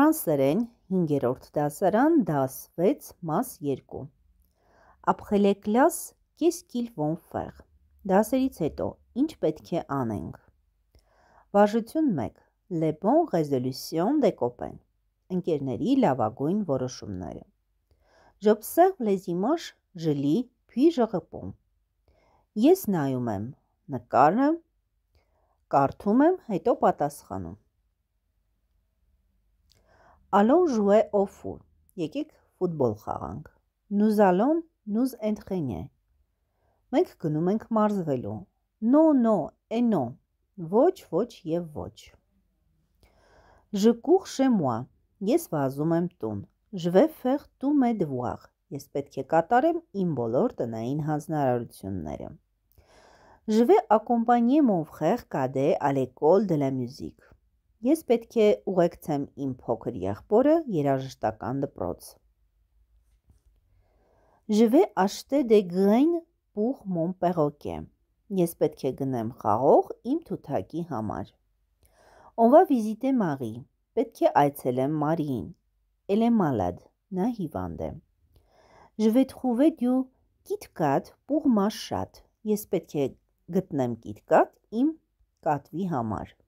Ֆրանսերեն 5-րդ դասարան դաս 6 մաս 2։ Ապխելե կլաս կես կիլ վոն ֆեղ։ Դասերից հետո ինչ պետք է անենք։ Վարժություն 1. Le bon résolution des copains։ Ընկերների լավագույն որոշումները։ J'observe les images, je lis, puis je réponds։ Ես նայում եմ նկարը, կարդում եմ, հետո պատասխանում։ Allons jouer au foot. Եկեք ֆուտբոլ խաղանք։ Nous allons nous entraîner. Մենք գնում ենք մարզվելու։ No, no, et non. Ոչ, ոչ եւ ոչ։ Je cours chez moi. Ես վազում եմ տուն։ Je vais faire tous mes devoirs. Ես պետք է կատարեմ իմ բոլոր տնային հանձնարարությունները։ Je vais accompagner mon frère cadet à l'école de la musique. Ես պետք է ուղեկցեմ իմ փոքր եղբորը երաժշտական դպրոց։ Ժվե աշտե դե գրեն պուղ մոն պեղոկե։ Ես պետք է գնեմ խաղող իմ թութակի համար։ Ոնվա վիզիտե մաղի, պետք է այցելեմ մարիին։ Էլ է մալադ, նա հիվանդ է։ Ժվե թխուվե դյու կիտկատ պուղ մաշ շատ։ Ես պետք է գտնեմ կիտկատ իմ կատվի համար։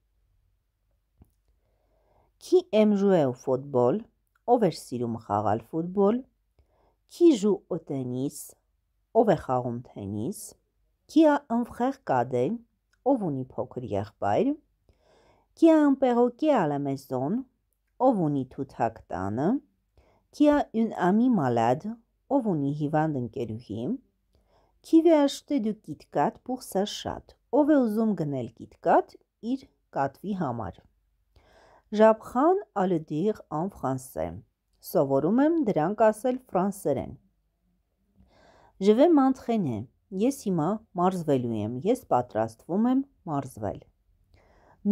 Qui aime au football? Ով է սիրում խաղալ ֆուտբոլ? Qui joue au tennis? Ով է խաղում թենիս? Qui a un frère cadet? Ով ունի փոքր եղբայր? Qui a un perroquet à la maison? Ով ունի թութակ տանը? Qui a une amie malade? Ով ունի հիվանդ ընկերուհի? Qui veut acheter du KitKat pour sa chatte? Ով է ուզում գնել KitKat իր կատվի համար? Ժաբխան ալդիղ ան ֆրանսե։ Սովորում եմ դրանք ասել ֆրանսերեն։ Je vais m'entraîner։ Ես հիմա մարզվելու եմ։ Ես պատրաստվում եմ մարզվել։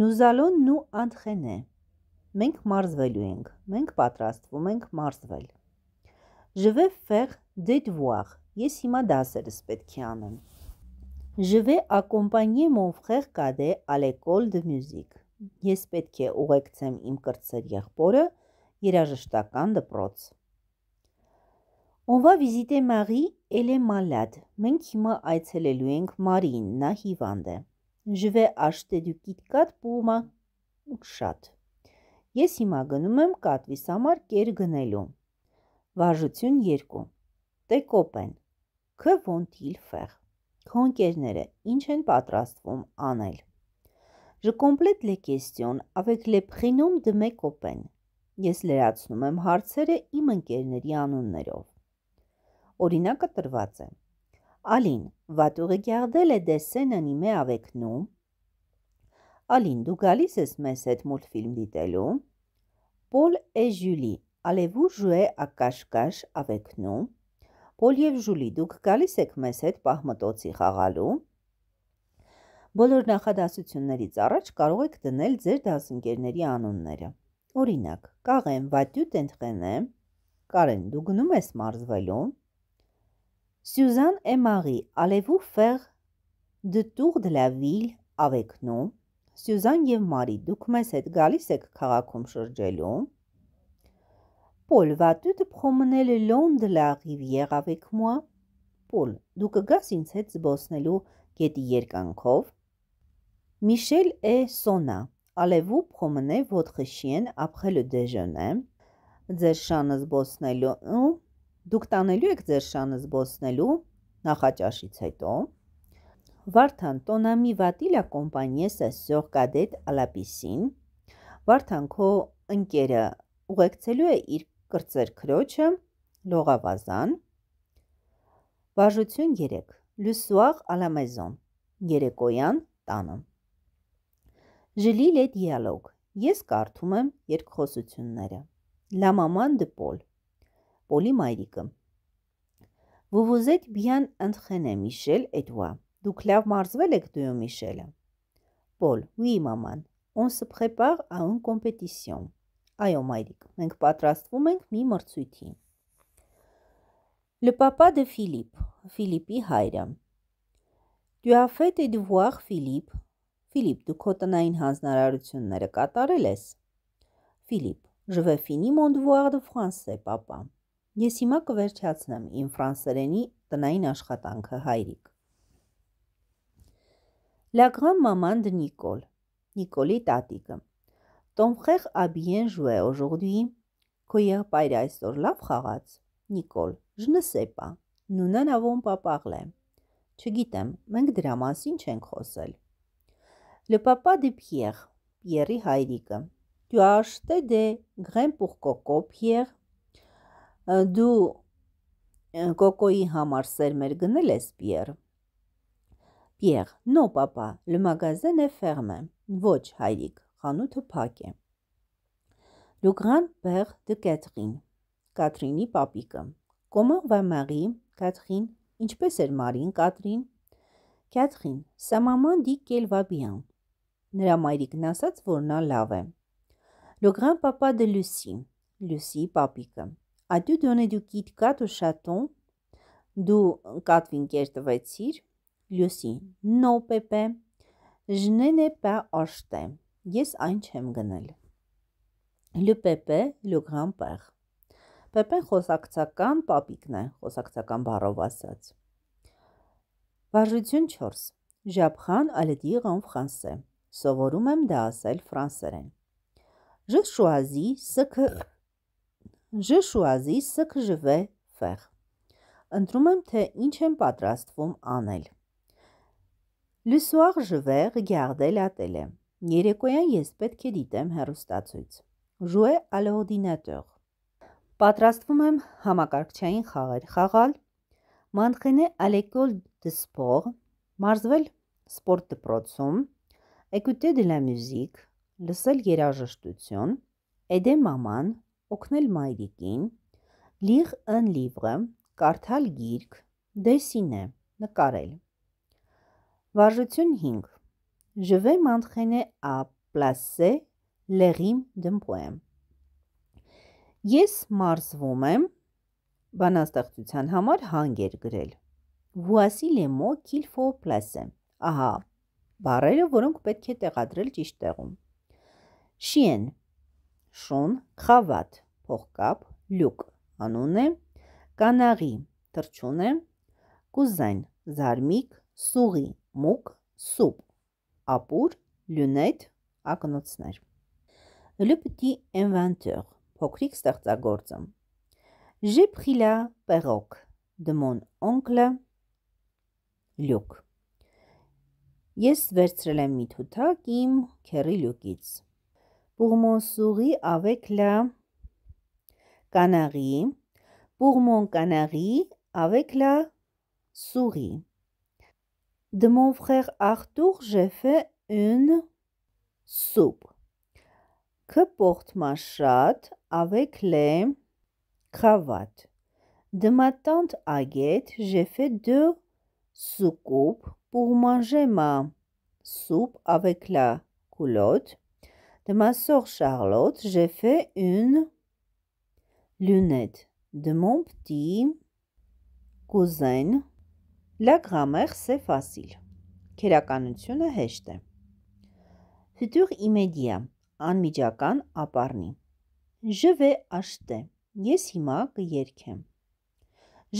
Nous allons nous entraîner։ Մենք մարզվելու ենք։ Մենք պատրաստվում ենք մարզվել։ Je vais faire des devoirs։ Ես հիմա դասերս պետք է անեմ։ Je vais accompagner mon frère cadet à l'école de musique ես պետք է ուղեկցեմ իմ կրծեր եղբորը երաժշտական դպրոց։ On va visiter Marie, elle est malade. Մենք հիմա այցելելու ենք Մարին, նա հիվանդ է։ Je vais acheter du KitKat pour ma շատ։ Ես հիմա գնում եմ կատվիս համար կեր գնելու։ Վարժություն 2։ Դե կոպեն։ Կ վոնտիլ ֆեղ։ Քոնկերները ինչ են պատրաստվում անել։ Je complète les questions avec les prénoms de mes copains. Ես լրացնում եմ հարցերը իմ ընկերների անուններով։ Օրինակը տրված է. Ալին, vas-tu regarder les dessins animés avec nous? Ալին, դու գալիս ես մեզ հետ մուլտֆիլմ դիտելու։ Paul et Julie, allez-vous jouer à cache-cache avec nous? Paul եւ Julie, դուք գալիս եք մեզ հետ պահմտոցի խաղալու։ Բոլոր նախադասություններից առաջ կարող եք դնել ձեր դասընկերների անունները։ Օրինակ՝ Կաղեն Վատյու Տենտղենե, Կարեն, դու գնում ես մարզվելու։ Սյուզան Էմարի, Ալևու Ֆեղ de Tour de la Ville avec nous։ Սյուզան եւ Մարի, դուք մեզ հետ գալիս եք քաղաքում շրջելու։ Paul, vas-tu te promener le long de la rivière avec moi? Paul, դու կգաս ինձ հետ զբոսնելու գետի երկանքով։ Michel et Sona, allez-vous promener votre chienne après le déjeuner? Ձեր շանը զբոսնելու, դուք տանելու եք ձեր շանը զբոսնելու նախաճաշից հետո։ Վարդան, տոնամի վատիլա կոմպանիեսը սյող կադետ ալապիսին։ Վարդան, քո ընկերը ուղեկցելու է իր կրծեր քրոջը լողավազան։ Բաժություն 3 Լուսուաղ ալամեզոն երեկոյան տանը Ժլիլե դիալոգ։ Ես կարդում եմ երկխոսությունները։ Լամաման դե Պոլ։ Պոլի մայրիկը։ Վուվուզետ բիան ընդխենե Միշել Էդուա։ Դուք լավ մարզվել եք դու Միշելը։ Պոլ. Ուի մաման։ On se prépare à une compétition։ Այո մայրիկ, մենք պատրաստվում ենք մի մրցույթի։ Le papa de Philippe, Ֆիլիպի հայրը։ Tu as fait tes devoirs Philippe, Ֆիլիպ, դու քո տնային հանձնարարությունները կատարել ես։ Ֆիլիպ, je vais finir mon devoir de français, papa։ Ես հիմա կվերջացնեմ իմ ֆրանսերենի տնային աշխատանքը, հայրիկ։ La grand-maman de Nicole, Nicolie տատիկը։ Ton frère a bien joué aujourd'hui։ Քո եղբայրը այսօր լավ խաղաց։ Նիկոլ, je ne sais pas։ Նունան ավոն պապաղլ է։ Չգիտեմ, մենք դրա մասին չենք խոսել։ Le papa de Pierre, Pierre-ի հայրիկը. Tu as acheté des grains pour Coco, Pierre? Դու Coco-ի համար սերմեր գնել ես, Pierre? Pierre. Non, papa, le magasin est fermé. Ոչ, հայրիկ, խանութը փակ է։ Le grand-père de Catherine. Կատրինի papică. Comment va Marie, Catherine? Ինչպես էր Մարին, Կատրին? Catherine, sa maman dit qu'elle va bien. Նրա մայրիկն ասաց, որ նա լավ է։ Le grand-papa de Lucie, Lucie պապիկը։ Ադյու դոնե դու կիտ կատ ու շատոն, դու կատվին կեր տվեցիր, Լյուսի, նո պեպե, ժնեն է պա աշտե, ես այն չեմ գնել։ Լը պեպե, լը գրան պեղ։ Պեպեն խոսակցական պապիկն է, խոսակցական բարով ասաց։ Վարժություն չորս, ժապխան ալետի ռան վխանսե։ Սովորում եմ դա ասել ֆրանսերեն։ Je choisis ce que Je choisis ce que je vais faire։ Ընտրում եմ թե ինչ եմ պատրաստվում անել։ Le soir je vais regarder la télé։ Երեկոյան ես պետք է դիտեմ հեռուստացույց։ Jouer à l'ordinateur։ Պատրաստվում եմ համակարգչային խաղեր խաղալ։ M'entraîner à l'école de sport։ Մարզվել սպորտ դպրոցում écouter de la musique, լսել երաժշտություն, aider maman, օգնել մայրիկին, lire un livre, կարդալ գիրք, dessiner, դե նկարել։ Վարժություն 5. Je vais m'entraîner à placer les rimes d'un poème. Ես մարզվում եմ բանաստեղծության համար հանգեր գրել։ Voici les mots qu'il faut placer. Ահա, բառերը, որոնք պետք է տեղադրել ճիշտ տեղում։ Շիեն, շուն, խավատ, փողկապ, լյուկ, անուն է, կանաղի, թրջուն է, կուզայն, զարմիկ, սուղի, մուկ, սուպ, ապուր, լյունետ, ակնոցներ։ Le petit inventeur, փոքրիկ ստեղծագործը։ J'ai pris la perroque de mon oncle Luc։ Ես վերցրել եմ մի թութակ իմ քերի լյուկից։ Պուղմոնսուղի ավեկլա կանաղի, պուղմոն կանաղի ավեկլա սուղի։ De mon frère Arthur, j'ai fait une soupe que porte ma chatte avec les cravates. De ma tante Aguette, j'ai fait deux soucoupes pour manger ma soupe avec la coulotte de ma soeur Charlotte, j'ai fait une lunette de mon petit cousin. La grammaire, c'est facile. Քերականությունը հեշտ է։ Futur immédiat, անմիջական ապառնի։ Je vais acheter. Ես հիմա կերքեմ։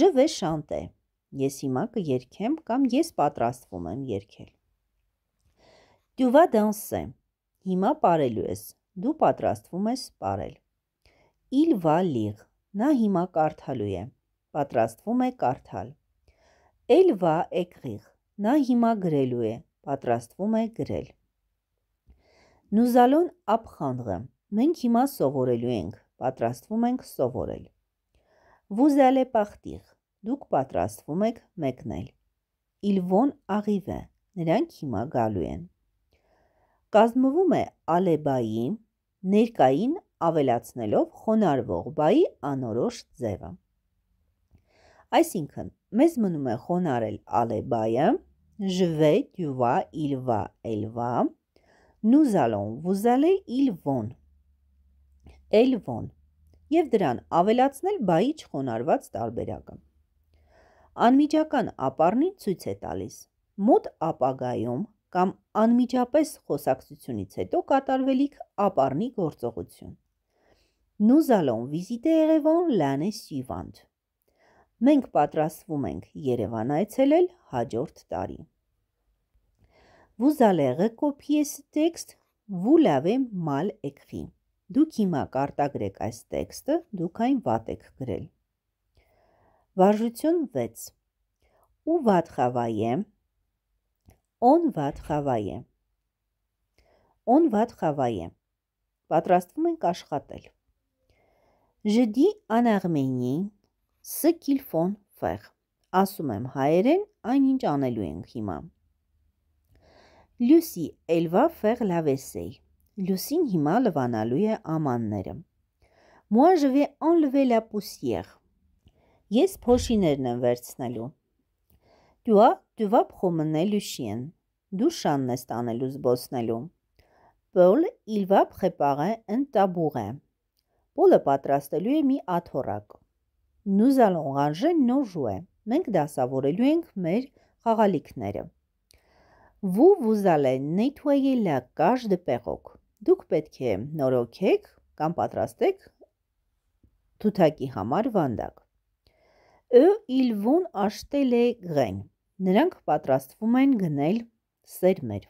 Je vais chanter. Ես հիմա կերքեմ կամ ես պատրաստվում եմ երկել։ Tu vas danser։ Հիմա ապարելու ես։ Դու պատրաստվում ես ապարել։ Il va lire։ Նա հիմա կարդալու է։ Պատրաստվում է կարդալ։ Elle va écrire։ Նա հիմա գրելու է։ Պատրաստվում է գրել։ Nous allons apprendre։ Մենք հիմա սովորելու ենք։ Պատրաստվում ենք սովորել։ Vous allez partir։ Դուք պատրաստվում եք մեկնել։ Իլվոն աղիվ է, նրանք հիմա գալու են։ Կազմվում է Ալեբայի ներկային ավելացնելով խոնարվող բայի անորոշ ձևը։ Այսինքն, մեզ մնում է խոնարել Ալեբայը, ժվե դյուվա իլվա էլվա, նուզալոն վուզալե իլվոն, էլվոն և դրան ավելացնել բայի չխոնարված տարբերակը անմիջական ապառնին ցույց է տալիս։ Մոտ ապագայում կամ անմիջապես խոսակցությունից հետո կատարվելիք ապառնի գործողություն։ Nous allons visiter Yerevan l'année suivante։ Մենք պատրաստվում ենք Երևան այցելել հաջորդ տարի։ Vous allez recopier ce texte, vous l'avez mal écrit։ Դուք հիմա կարտագրեք այս տեքստը, դուք այն վատ եք գրել։ Վարժություն 6. Ու վատ խավայե, ոն վատ խավայե։ Ոն վատ խավայե։ Պատրաստվում ենք աշխատել։ Ժդի անաղմենին սկիլֆոն ֆեղ։ Ասում եմ հայերեն, այնինչ անելու ենք հիմա։ Լյուսի էլվա ֆեղ լավեսեի։ Լյուսին հիմա լվանալու է ամանները։ Moi je vais enlever la poussière Ես փոշիներն եմ վերցնելու։ Դուա դուվա փխոմնելու շին։ Դու շանն ես տանելու զբոսնելու։ Պոլ իլվա փխեպաղը ընտաբուղը։ Պոլը պատրաստելու է մի աթորակ։ Nous allons ranger nos jouets։ Մենք դասավորելու ենք մեր խաղալիքները։ Vous vous allez nettoyer la cage de perroque։ Դուք պետք է նորոգեք կամ պատրաստեք թութակի համար վանդակ։ Ը իլվուն աշտել է գեն։ Նրանք պատրաստվում են գնել սերմեր։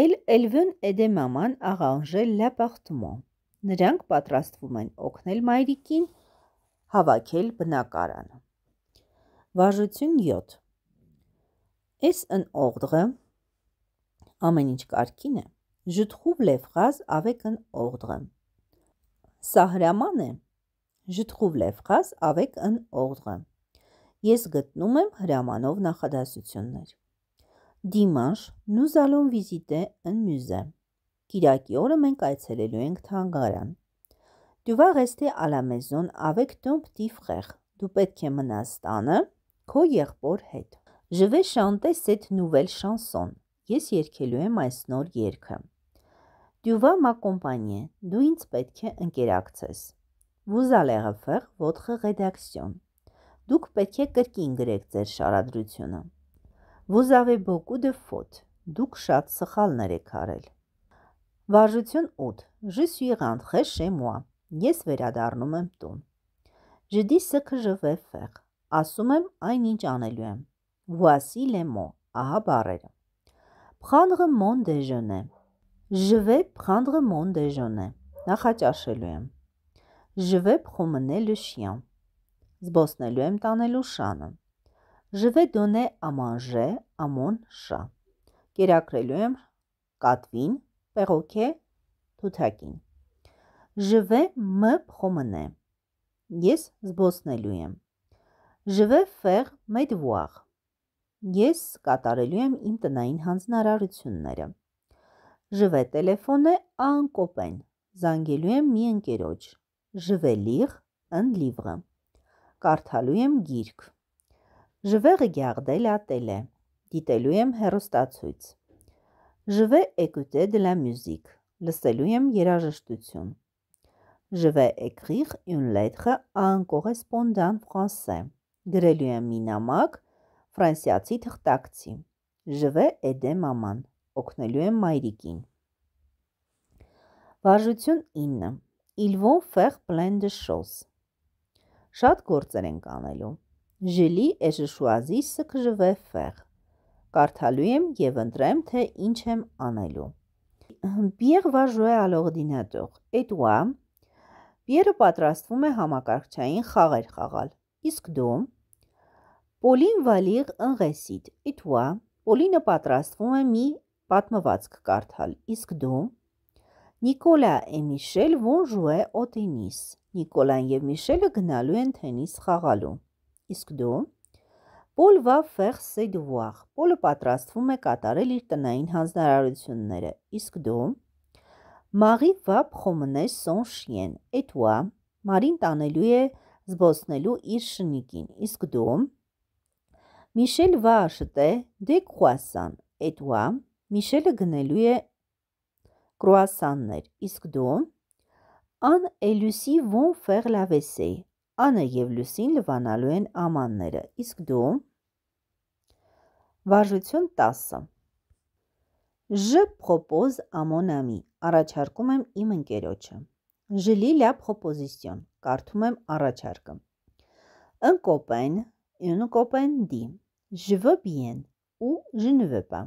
Էլ էլվն էդեմաման աղանժել լապախտմո։ Նրանք պատրաստվում են օգնել մայրիկին հավաքել բնակարանը։ Վարժություն 7։ Էս ըն օղդղը ամեն ինչ կարքին է։ Ժտխուվ լևղազ ավեկ ըն օղդղը։ Սահրաման է Je trouve les phrases avec un ordre. Ես գտնում եմ հրամանով նախադասություններ։ Dimanche, nous allons visiter un musée. Կիրակի օրը մենք այցելելու ենք թանգարան։ Tu vas rester à la maison avec ton petit frère. Դու պետք է մնաս տանը քո եղբոր հետ։ Je vais chanter cette nouvelle chanson. Ես երգելու եմ այս նոր երգը։ Tu vas m'accompagner. Դու ինձ պետք է ընկերակցես։ Vous allez refaire votre rédaction. Դուք պետք է կրկին գրեք ձեր շարադրությունը։ Vous avez beaucoup de fautes. Դուք շատ սխալներ եք արել։ Վարժություն 8. Je suis rentré chez moi. Ես վերադառնում եմ տուն։ Je dis ce que je vais faire. Ասում եմ այնինչ անելու եմ։ Voici les mots. Ահա բառերը։ Prendre mon déjeuner. Je vais prendre mon déjeuner. Նախաճաշելու եմ։ Je vais promener le chien. Զբոսնելու եմ տանելու շանը։ Je vais donner à manger à mon chat. Կերակրելու եմ կատվին, պեղոքե, թութակին։ Je vais me promener. Ես զբոսնելու եմ։ Je vais faire mes devoirs. Ես կատարելու եմ իմ տնային հանձնարարությունները։ Je vais téléphoner à un copain. Զանգելու եմ մի ընկերոջ։ Ժվելիղ ըն լիվրը։ Կարդալու եմ գիրք։ Ժվեղը գյաղդել ատել է։ Դիտելու եմ հերոստացույց։ Ժվե էկուտե դլա մյուզիկ։ Լսելու եմ երաժշտություն։ Ժվե էկրիղ յուն լետրը ան կորեսպոնդան ֆրանսե։ Գրելու եմ մի նամակ ֆրանսիացի թղթակցի։ Ժվե էդե մաման։ Օգնելու եմ մայրիկին։ Վարժություն 9 Ils vont faire plein de choses. Շատ գործեր ենք անելու։ J'ai et je choisis ce que je vais faire. Կարդալու եմ եւ ընտրեմ, թե ինչ եմ անելու։ Pierre va jouer à l'ordinateur. Et toi? Pierre-ը պատրաստվում է համակարգչային խաղեր խաղալ։ Իսկ դու? Pauline va lire un récit. Et toi? Pauline-ը պատրաստվում է մի պատմվածք կարդալ։ Իսկ դու? Նիկոլա է Միշել վոնժուե օտենիս։ Նիկոլան եւ Միշելը գնալու են թենիս խաղալու։ Իսկ դու Պոլ va faire ses devoirs։ Պոլը պատրաստվում է կատարել իր տնային հանձնարարությունները։ Իսկ դու Marie va promener son chien et toi։ Մարին տանելու է զբոսնելու իր շնիկին։ Իսկ դու Միշել va acheter des croissants et toi։ Միշելը գնելու է կրուասաններ, իսկ դու Ան Էլյուսի ոն ֆեղ լավեսեի։ Անը եւ Լուսին լվանալու են ամանները, իսկ դու Վարժություն 10 Ժ պրոպոզ ամոնամի, առաջարկում եմ իմ ընկերոջը։ Ժլի լա պրոպոզիցիոն, կարդում եմ առաջարկը։ Ընկոպեն, ունկոպեն դի, ժվը բիեն ու ժնվը պա։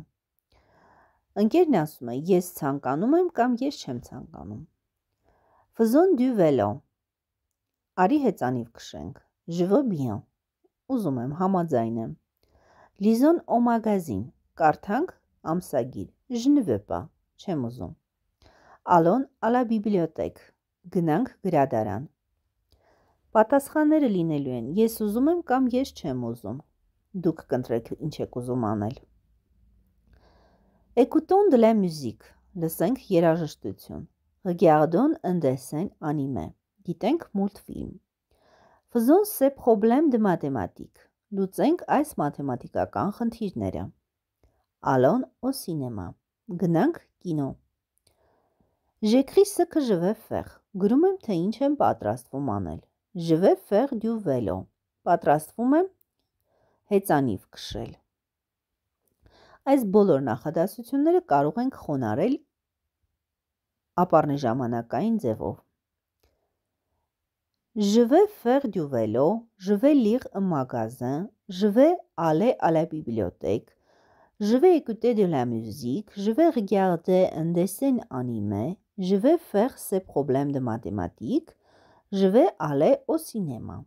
Ընկերն ասում է, ես ցանկանում եմ կամ ես չեմ ցանկանում։ Faisons du vélo։ Արի հեծանիվ քշենք։ Je veux bien։ Ուզում եմ, համաձայն եմ։ Lisons au magazine։ Կարդանք ամսագիր։ Je ne veux pas։ Չեմ ուզում։ Allons à la bibliothèque։ Գնանք գրադարան։ Պատասխանները լինելու են. ես ուզում եմ կամ ես չեմ ուզում։ Դուք կընտրեք ինչ եք ուզում անել։ Écoutons de la musique. Լսենք երաժշտություն։ Regardons un dessin animé. Գիտենք մուլտֆիլմ։ Faisons ces problèmes de mathématiques. Լուծենք այս մաթեմատիկական խնդիրները։ Allons au cinéma. Գնանք կինո։ J'écris ce que je vais faire. Գրում եմ, թե ինչ եմ պատրաստվում անել։ Je vais faire du vélo. Պատրաստվում եմ հեծանիվ քշել։ Այս բոլոր նախադասությունները կարող ենք խոնարել ապարնի ժամանակային ձևով։ Ժվե ֆեր դյուվելո, ժվե լիղ մագազն, ժվե ալե ալա բիբլիոթեք, ժվե էկուտե դե լա մյուզիկ, ժվե ռեգարդե un dessin animé, ժվե ֆեր սե պրոբլեմ դե մատեմատիկ, ժվե ալե օ սինեմա։